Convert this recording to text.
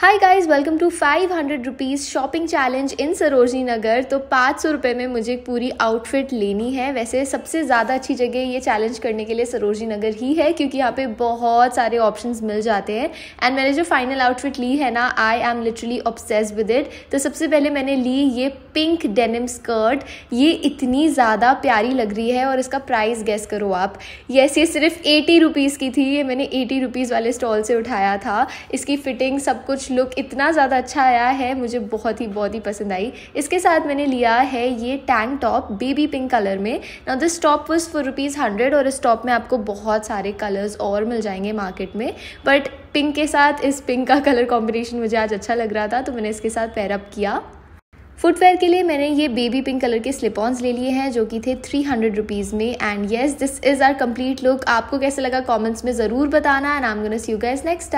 hi guys welcome to five hundred rupees shopping challenge in Sarojini Nagar तो पाँच सौ रुपये में मुझे पूरी आउटफिट लेनी है वैसे सबसे ज़्यादा अच्छी जगह ये चैलेंज करने के लिए सरोजनी नगर ही है क्योंकि यहाँ पे बहुत सारे ऑप्शंस मिल जाते हैं एंड मैंने जो फाइनल आउटफिट ली है ना I am literally obsess with it तो सबसे पहले मैंने ली ये पिंक डेनिम स्कर्ट ये इतनी ज़्यादा प्यारी लग रही है और इसका प्राइस गेस करो आप येस ये सिर्फ एटी रुपीज़ की थी ये मैंने एटी रुपीज़ वाले स्टॉल से उठाया था इसकी फ़िटिंग सब कुछ कुछ लुक इतना ज़्यादा अच्छा आया है मुझे बहुत ही बहुत ही पसंद आई इसके साथ मैंने लिया है ये tank top baby pink colour में ना this top was for rupees hundred और इस टॉप में आपको बहुत सारे कलर्स और मिल जाएंगे मार्केट में बट पिंक के साथ इस पिंक का कलर कॉम्बिनेशन मुझे आज अच्छा लग रहा था तो मैंने इसके साथ पैरअप किया फुटवेयर के लिए मैंने ये बेबी पिंक कलर के स्लिप ऑन्स ले लिए हैं जो कि थे थ्री हंड्रेड रुपीज़ में and yes this is our complete look आपको कैसे लगा कॉमेंट्स में ज़रूर बताना and I am gonna see you guys next